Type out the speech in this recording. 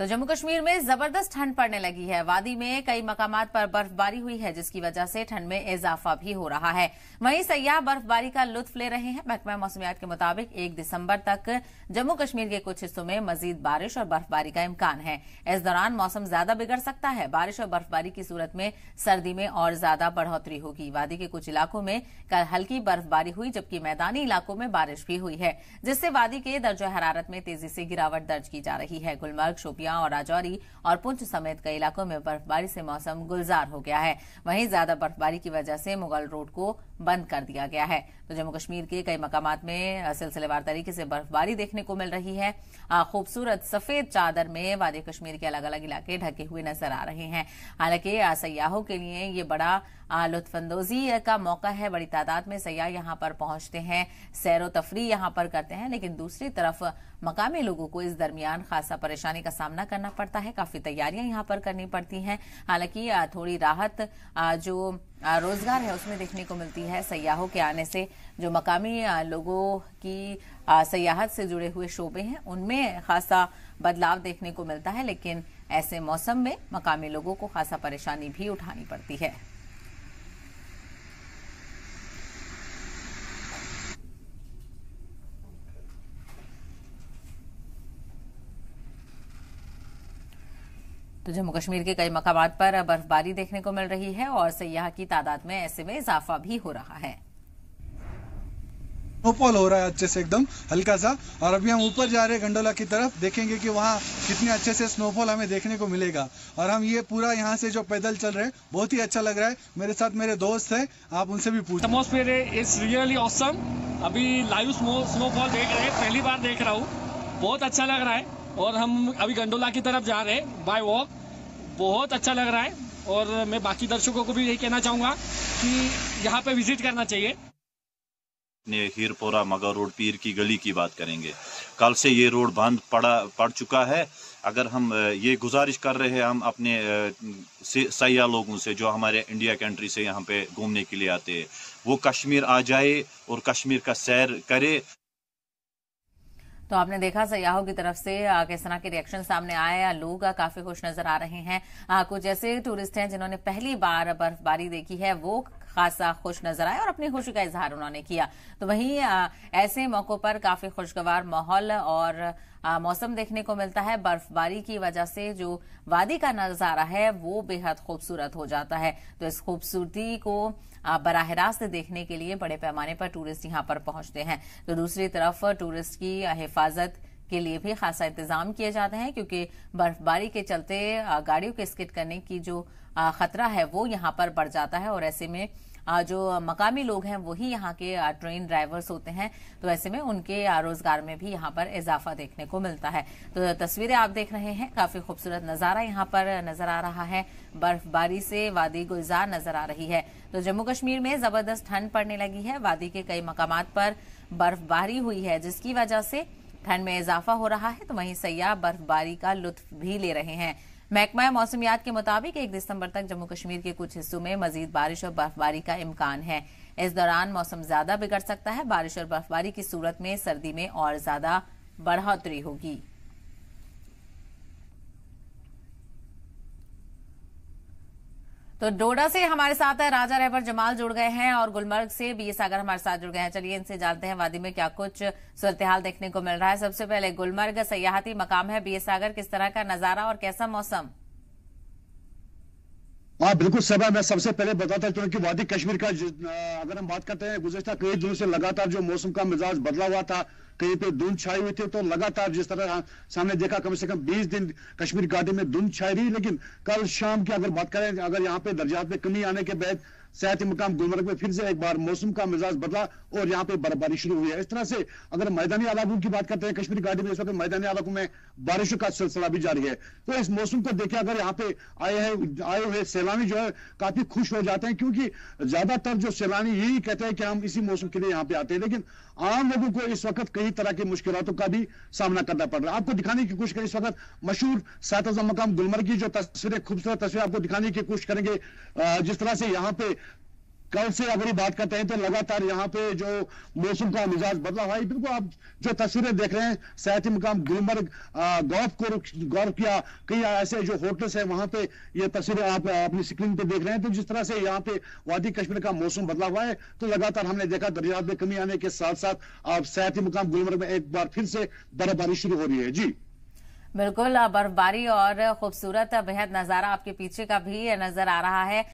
तो जम्मू कश्मीर में जबरदस्त ठंड पड़ने लगी है वादी में कई मकाम पर बर्फबारी हुई है जिसकी वजह से ठंड में इजाफा भी हो रहा है वहीं सयाह बर्फबारी का लुत्फ ले रहे हैं महकमा मौसमियात के मुताबिक एक दिसंबर तक जम्मू कश्मीर के कुछ हिस्सों में मजीद बारिश और बर्फबारी का इम्कान है इस दौरान मौसम ज्यादा बिगड़ सकता है बारिश और बर्फबारी की सूरत में सर्दी में और ज्यादा बढ़ोतरी होगी वादी के कुछ इलाकों में कल हल्की बर्फबारी हुई जबकि मैदानी इलाकों में बारिश भी हुई है जिससे वादी के दर्ज हरारत में तेजी से गिरावट दर्ज की जा रही है गुलमर्ग शोपिया गांव राजौरी और पुंछ समेत कई इलाकों में बर्फबारी से मौसम गुलजार हो गया है वहीं ज्यादा बर्फबारी की वजह से मुगल रोड को बंद कर दिया गया है तो जम्मू कश्मीर के कई मकाम में सिलसिलेवार तरीके से बर्फबारी देखने को मिल रही है खूबसूरत सफेद चादर में वादी कश्मीर के अलग अलग इलाके ढके हुए नजर आ रहे हैं हालांकि सयाहों के लिए ये बड़ा लुत्फानंदोजी का मौका है बड़ी तादाद में सयाह यहां पर पहुंचते हैं सैर तफरी यहां पर करते हैं लेकिन दूसरी तरफ मकामी लोगों को इस दरमियान खासा परेशानी का सामना करना पड़ता है काफी तैयारियां यहां पर करनी पड़ती हैं हालांकि थोड़ी राहत जो रोजगार है उसमें देखने को मिलती है सयाहों के आने से जो मकामी लोगों की सयाहत से जुड़े हुए शोबे हैं उनमें खासा बदलाव देखने को मिलता है लेकिन ऐसे मौसम में मकामी लोगों को खासा परेशानी भी उठानी पड़ती है तो जम्मू कश्मीर के कई मकाम पर बर्फबारी देखने को मिल रही है और सयाह की तादाद में ऐसे में इजाफा भी हो रहा है स्नोफॉल हो रहा है अच्छे से एकदम हल्का सा और अभी हम ऊपर जा रहे हैं गंडोला की तरफ देखेंगे कि वहाँ कितने अच्छे से स्नोफॉल हमें देखने को मिलेगा और हम ये पूरा यहाँ से जो पैदल चल रहे हैं बहुत ही अच्छा लग रहा है मेरे साथ मेरे दोस्त हैं आप उनसे भी पूछ एटमोसफेयर इज रियली ऑसम अभी लाइव स्नोफॉल देख रहे हैं पहली बार देख रहा हूँ बहुत अच्छा लग रहा है और हम अभी गंडोला की तरफ जा रहे हैं बाय वॉक बहुत अच्छा लग रहा है और मैं बाकी दर्शकों को भी यही कहना चाहूँगा कि यहाँ पे विजिट करना चाहिए ने हीरपोरा मगर रोड पीर की गली की बात करेंगे कल से ये रोड बंद पड़ा पड़ चुका है अगर हम ये गुजारिश कर रहे हैं हम अपने सयाह लोगों से जो हमारे इंडिया कंट्री से यहाँ पे घूमने के लिए आते हैं वो कश्मीर आ जाए और कश्मीर का सैर करे तो आपने देखा सयाहों की तरफ से किस तरह के रिएक्शन सामने आए लोग काफी खुश नजर आ रहे हैं कुछ ऐसे टूरिस्ट हैं जिन्होंने पहली बार बर्फबारी देखी है वो खासा खुश नजर आए और अपनी खुशी का इजहार उन्होंने किया तो वहीं ऐसे मौकों पर काफी खुशगवार माहौल और मौसम देखने को मिलता है बर्फबारी की वजह से जो वादी का नजारा है वो बेहद खूबसूरत हो जाता है तो इस खूबसूरती को बराह रास्त देखने के लिए बड़े पैमाने पर टूरिस्ट यहाँ पर पहुंचते हैं तो दूसरी तरफ टूरिस्ट की हिफाजत के लिए भी खासा इंतजाम किए जाते हैं क्योंकि बर्फबारी के चलते गाड़ियों के स्किट करने की जो खतरा है वो यहाँ पर बढ़ जाता है और ऐसे में जो मकामी लोग हैं वही यहाँ के ट्रेन ड्राइवर्स होते हैं तो ऐसे में उनके रोजगार में भी यहाँ पर इजाफा देखने को मिलता है तो तस्वीरें आप देख रहे हैं काफी खूबसूरत नजारा यहाँ पर नजर आ रहा है बर्फबारी से वादी गुलजार नजर आ रही है तो जम्मू कश्मीर में जबरदस्त ठंड पड़ने लगी है वादी के कई मकाम पर बर्फबारी हुई है जिसकी वजह से ठंड में इजाफा हो रहा है तो वहीं सयाह बर्फबारी का लुत्फ भी ले रहे हैं महकमा मौसमियात के मुताबिक एक दिसंबर तक जम्मू कश्मीर के कुछ हिस्सों में मजीद बारिश और बर्फबारी का इम्कान है इस दौरान मौसम ज्यादा बिगड़ सकता है बारिश और बर्फबारी की सूरत में सर्दी में और ज्यादा बढ़ोतरी होगी तो डोडा से हमारे साथ है राजा रहबर जमाल जुड़ गए हैं और गुलमर्ग से बी सागर हमारे साथ जुड़ गए हैं चलिए इनसे जानते हैं वादी में क्या कुछ सूरत हाल देखने को मिल रहा है सबसे पहले गुलमर्ग सयाहती मकाम है बी सागर किस तरह का नजारा और कैसा मौसम हाँ बिल्कुल सभा मैं सबसे पहले बताता चलूँ कि वादी कश्मीर का अगर हम बात करते हैं गुजशत कई दिनों से लगातार जो मौसम का मिजाज बदला हुआ था कहीं पे धुंध छाई हुई थी तो लगातार जिस तरह हाँ, सामने देखा कम से कम 20 दिन कश्मीर घाटी में धुंध छाई रही लेकिन कल शाम की अगर बात करें अगर यहाँ पे दर्जात में कमी आने के बाद सियाती मुकाम गुलमर्ग में फिर से एक बार मौसम का मिजाज बदला और यहाँ पे बर्फबारी शुरू हुई है इस तरह से अगर मैदानी इलाकों की बात करते हैं कश्मीर घाटी में इस वक्त मैदानी इलाकों में बारिशों का सिलसिला भी जारी है तो इस मौसम को देखे अगर यहाँ पे आए हैं आए हुए सैलानी जो है काफी खुश हो जाते हैं क्योंकि ज्यादातर जो सैलानी यही कहते हैं कि हम इसी मौसम के लिए यहाँ पे आते हैं लेकिन आम लोगों को इस वक्त कई तरह की मुश्किलों का भी सामना करना पड़ रहा है आपको दिखाने की कोशिश करें इस वक्त मशहूर सात मकाम गुलमर्ग की जो तस्वीरें खूबसूरत तस्वीर आपको दिखाने की कोशिश करेंगे जिस तरह से यहाँ पे कल से अगर बात करते हैं तो लगातार यहाँ पे जो मौसम का मिजाज बदला हुआ है बिल्कुल आप जो तस्वीरें देख रहे हैं सहती मुकाम गुलमर्ग गौफ को गौर किया कई ऐसे जो होटल्स हैं वहाँ पे ये तस्वीरें आप अपनी स्क्रीन पे देख रहे हैं तो जिस तरह से यहाँ पे वादी कश्मीर का मौसम बदला हुआ है तो लगातार हमने देखा दरिया में कमी आने के साथ साथ आप सहती मुकाम गुलमर्ग में एक बार फिर से बर्फबारी शुरू हो रही है जी बिल्कुल बर्फबारी और खूबसूरत बेहद नज़ारा आपके पीछे का भी नजर आ रहा है